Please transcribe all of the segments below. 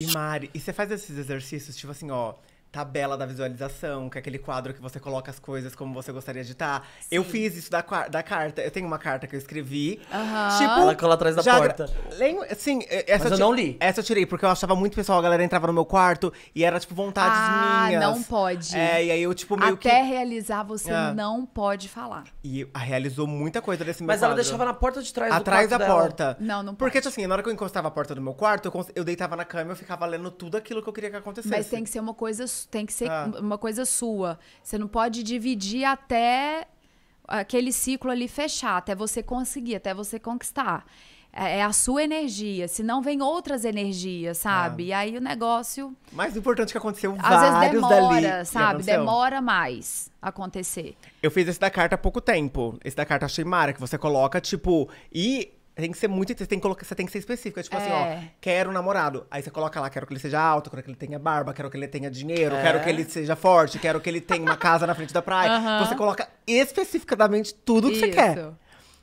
E Mari, e você faz esses exercícios, tipo assim, ó tabela da visualização, que é aquele quadro que você coloca as coisas como você gostaria de estar. Tá. Sim. Eu fiz isso da, da carta. Eu tenho uma carta que eu escrevi. Uhum. Tipo, ela cola atrás da porta. Lembra? Sim, essa Mas eu, eu não li. Essa eu tirei, porque eu achava muito pessoal, a galera entrava no meu quarto e era, tipo, vontades ah, minhas. Ah, não pode. É, e aí eu, tipo, meio Até que... realizar, você ah. não pode falar. E ah, realizou muita coisa desse meu Mas quadro. ela deixava na porta de trás Atrás da dela. porta. Não, não pode. Porque, tipo assim, na hora que eu encostava a porta do meu quarto, eu, eu deitava na cama e eu ficava lendo tudo aquilo que eu queria que acontecesse. Mas tem que ser uma coisa tem que ser ah. uma coisa sua. Você não pode dividir até aquele ciclo ali fechar, até você conseguir, até você conquistar. É, é a sua energia, se não vem outras energias, ah. sabe? Ah. E aí o negócio. Mais importante que aconteceu Às vezes demora, dali, sabe? Demora mais acontecer. Eu fiz esse da carta há pouco tempo. Esse da carta achei mara, que você coloca, tipo, e tem que ser muito. Você tem que, colocar, você tem que ser específica. É tipo é. assim, ó, é. quero um namorado. Aí você coloca lá, quero que ele seja alto, quero que ele tenha barba, quero que ele tenha dinheiro, é. quero que ele seja forte, quero que ele tenha uma casa na frente da praia. Uhum. Você coloca especificadamente tudo que Isso. você quer.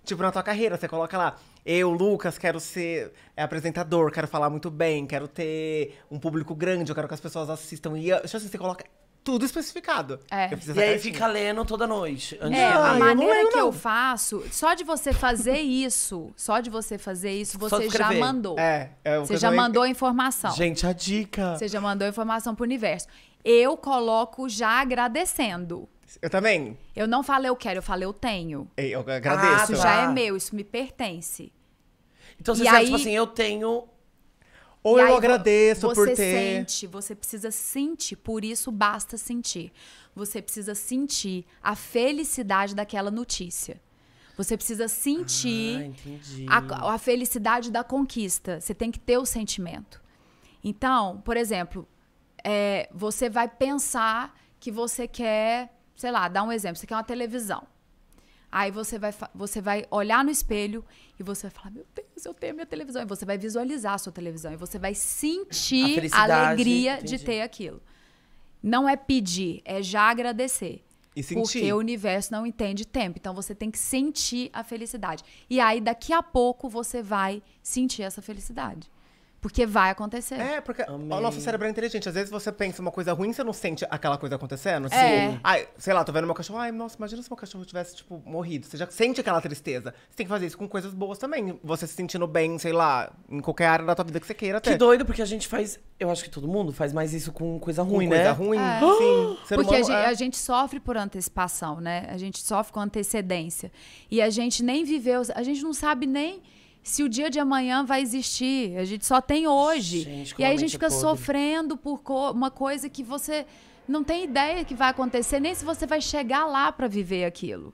Tipo, na tua carreira, você coloca lá. Eu, Lucas, quero ser é, apresentador, quero falar muito bem, quero ter um público grande, eu quero que as pessoas assistam. E, tipo assim, você coloca tudo especificado. É. Eu e aí fica lendo toda noite. Antes É, de a ah, maneira que eu faço, só de você fazer isso, só de você fazer isso, você já mandou. É, é Você já mandou a informação. Gente, a dica. Você já mandou a informação pro universo. Eu coloco já agradecendo. Eu também. Eu não falei eu quero, eu falei eu tenho. Eu agradeço. Isso já ah, é tá. meu, isso me pertence. Então você E aí- tipo assim, eu tenho ou e eu agradeço por ter. Você sente, você precisa sentir, por isso basta sentir. Você precisa sentir a felicidade daquela notícia. Você precisa sentir ah, a, a felicidade da conquista. Você tem que ter o sentimento. Então, por exemplo, é, você vai pensar que você quer, sei lá, dar um exemplo, você quer uma televisão. Aí você vai, você vai olhar no espelho e você vai falar: Meu Deus, eu tenho a minha televisão. E você vai visualizar a sua televisão. E você vai sentir a, a alegria entendi. de ter aquilo. Não é pedir, é já agradecer. E Porque o universo não entende tempo. Então você tem que sentir a felicidade. E aí, daqui a pouco, você vai sentir essa felicidade. Porque vai acontecer. É, porque Amei. o nosso cérebro é inteligente. Às vezes você pensa uma coisa ruim, você não sente aquela coisa acontecendo. é. ai, sei lá, tô vendo meu cachorro. Ai, nossa, imagina se meu cachorro tivesse, tipo, morrido. Você já sente aquela tristeza. Você tem que fazer isso com coisas boas também. Você se sentindo bem, sei lá, em qualquer área da tua vida que você queira até. Que doido, porque a gente faz. Eu acho que todo mundo faz mais isso com coisa ruim, com né? Coisa ruim, é. sim. Ser porque humano, a, gente, é. a gente sofre por antecipação, né? A gente sofre com antecedência. E a gente nem viveu. A gente não sabe nem se o dia de amanhã vai existir. A gente só tem hoje. Gente, e aí a gente é fica podre. sofrendo por co uma coisa que você não tem ideia que vai acontecer, nem se você vai chegar lá para viver aquilo.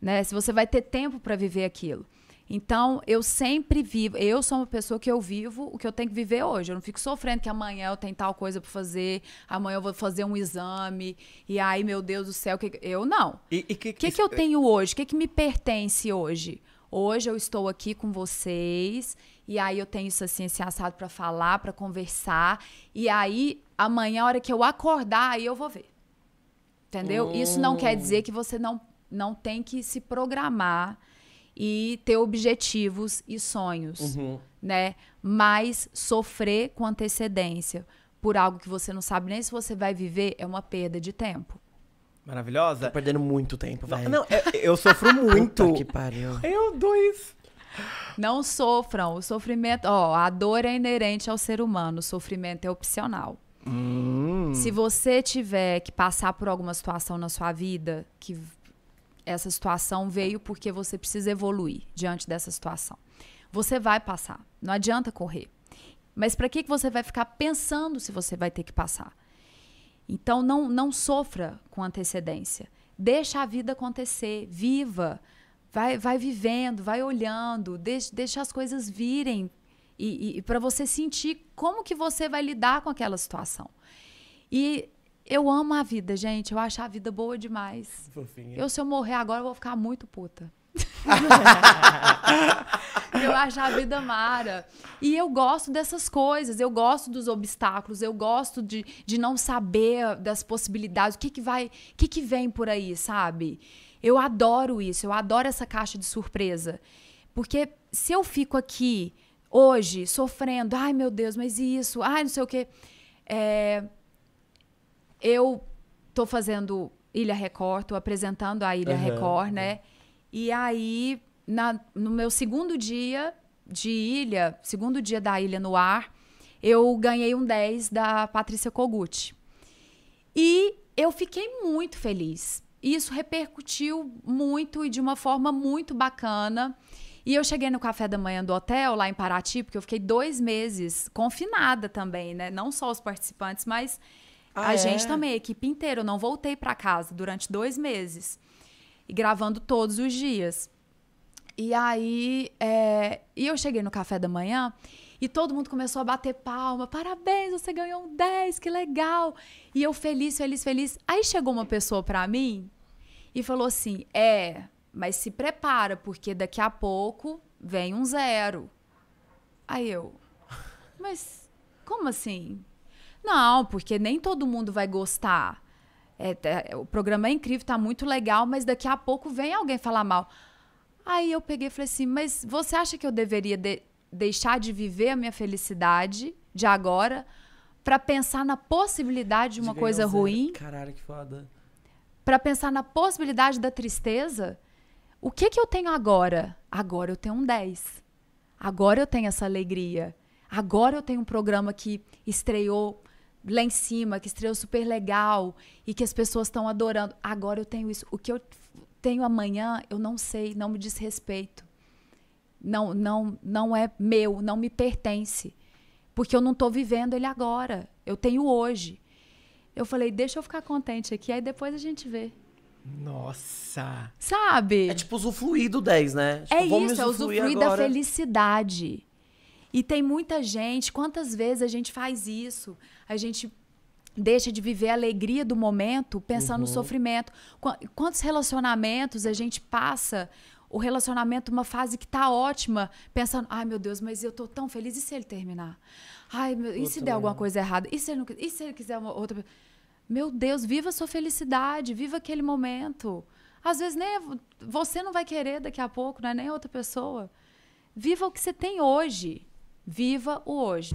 Né? Se você vai ter tempo para viver aquilo. Então, eu sempre vivo, eu sou uma pessoa que eu vivo o que eu tenho que viver hoje. Eu não fico sofrendo que amanhã eu tenho tal coisa para fazer, amanhã eu vou fazer um exame, e aí, meu Deus do céu, que... eu não. O que, que, que, que eu tenho hoje? O que, que me pertence hoje? Hoje eu estou aqui com vocês e aí eu tenho isso assim, esse assado para falar, para conversar. E aí amanhã, a hora que eu acordar, aí eu vou ver. Entendeu? Hum. Isso não quer dizer que você não, não tem que se programar e ter objetivos e sonhos, uhum. né? Mas sofrer com antecedência por algo que você não sabe nem se você vai viver é uma perda de tempo maravilhosa. Tô perdendo muito tempo, Não, é, eu sofro muito. Puta que pariu. Eu, dois. Não sofram. O sofrimento. Ó, a dor é inerente ao ser humano, o sofrimento é opcional. Hum. Se você tiver que passar por alguma situação na sua vida, que essa situação veio porque você precisa evoluir diante dessa situação. Você vai passar. Não adianta correr. Mas para que, que você vai ficar pensando se você vai ter que passar? Então não, não sofra com antecedência. Deixa a vida acontecer, viva. Vai, vai vivendo, vai olhando, deixa, deixa as coisas virem e, e, e para você sentir como que você vai lidar com aquela situação. E eu amo a vida, gente. Eu acho a vida boa demais. Fofinha. Eu, se eu morrer agora, eu vou ficar muito puta. eu acho a vida mara. E eu gosto dessas coisas, eu gosto dos obstáculos, eu gosto de, de não saber das possibilidades, o que, que vai, o que, que vem por aí, sabe? Eu adoro isso, eu adoro essa caixa de surpresa. Porque se eu fico aqui hoje sofrendo, ai meu Deus, mas isso, ai não sei o quê. É, eu tô fazendo Ilha Record, tô apresentando a Ilha uhum, Record, né? E aí, na, no meu segundo dia de ilha, segundo dia da ilha no ar, eu ganhei um 10 da Patrícia Kogut. E eu fiquei muito feliz. Isso repercutiu muito e de uma forma muito bacana. E eu cheguei no café da manhã do hotel, lá em Paraty, porque eu fiquei dois meses confinada também, né? Não só os participantes, mas ah, a é? gente também, a equipe inteira. Eu não voltei para casa durante dois meses e gravando todos os dias. E aí, é, e eu cheguei no café da manhã e todo mundo começou a bater palma. Parabéns, você ganhou um 10, que legal. E eu feliz, feliz, feliz. Aí chegou uma pessoa para mim e falou assim: "É, mas se prepara porque daqui a pouco vem um zero". Aí eu: "Mas como assim?" Não, porque nem todo mundo vai gostar é, é, o programa é incrível, tá muito legal, mas daqui a pouco vem alguém falar mal. Aí eu peguei e falei assim, mas você acha que eu deveria de, deixar de viver a minha felicidade de agora para pensar na possibilidade de uma de coisa ruim? Caralho, que foda. Para pensar na possibilidade da tristeza? O que que eu tenho agora? Agora eu tenho um 10. Agora eu tenho essa alegria. Agora eu tenho um programa que estreou lá em cima, que estreou super legal e que as pessoas estão adorando. Agora eu tenho isso. O que eu tenho amanhã, eu não sei, não me desrespeito Não, não, não é meu, não me pertence. Porque eu não estou vivendo ele agora. Eu tenho hoje. Eu falei, deixa eu ficar contente aqui, aí depois a gente vê. Nossa! Sabe? É tipo usufruir do 10, né? É tipo, é isso, é usufruir agora. da felicidade. E tem muita gente, quantas vezes a gente faz isso? A gente deixa de viver a alegria do momento pensando uhum. no sofrimento. Quantos relacionamentos a gente passa o relacionamento uma fase que tá ótima, pensando, ai meu Deus, mas eu tô tão feliz, e se ele terminar? Ai, meu, e se der alguma coisa errada? E se ele, não, e se ele quiser uma outra Meu Deus, viva a sua felicidade, viva aquele momento. Às vezes nem é você não vai querer daqui a pouco, não é nem outra pessoa. Viva o que você tem hoje. Viva o hoje!